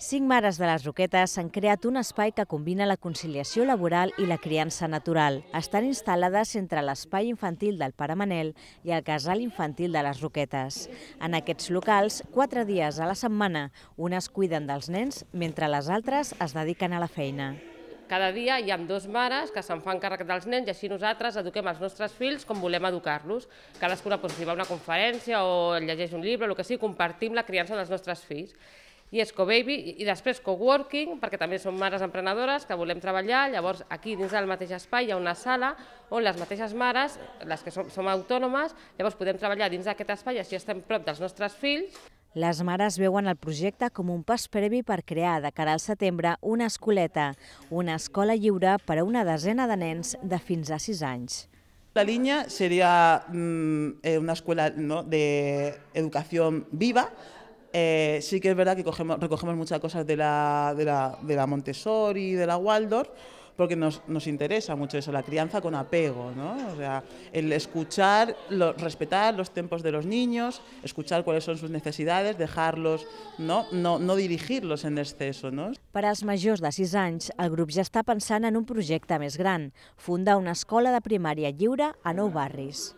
Cinc mares de les Roquetes han creat un espai que combina la conciliació laboral i la criança natural. Estan instal·lades entre l'espai infantil del Pare Manel i el casal infantil de les Roquetes. En aquests locals, quatre dies a la setmana, unes cuiden dels nens mentre les altres es dediquen a la feina. Cada dia hi ha dues mares que se'n fan càrrec dels nens i així nosaltres eduquem els nostres fills com volem educar-los. Cadascuna si doncs, va a una conferència o llegeix un llibre, el que sigui, compartim la criança dels nostres fills i Co-Baby i després Coworking, perquè també som mares emprenedores que volem treballar, llavors aquí dins del mateix espai hi ha una sala on les mateixes mares, les que som, som autònomes, llavors podem treballar dins d'aquest espai, així estem prop dels nostres fills. Les mares veuen el projecte com un pas previ per crear, de cara al setembre, una escoleta, una escola lliure per a una desena de nens de fins a 6 anys. La línia seria mmm, una escola ¿no? de viva, Eh, sí que es verdad que recogemos muchas cosas de la, de la, de la Montessori, de la Waldorf, porque nos, nos, interesa mucho eso, la crianza con apego, ¿no? O sea, el escuchar, respetar los tiempos de los niños, escuchar cuáles son sus necesidades, dejarlos, no, no, no dirigirlos en exceso, no? Para als mayores de 6 años, el grupo ya está pensant en un projecte més gran, fundar una escuela de primaria lliure a nou barris.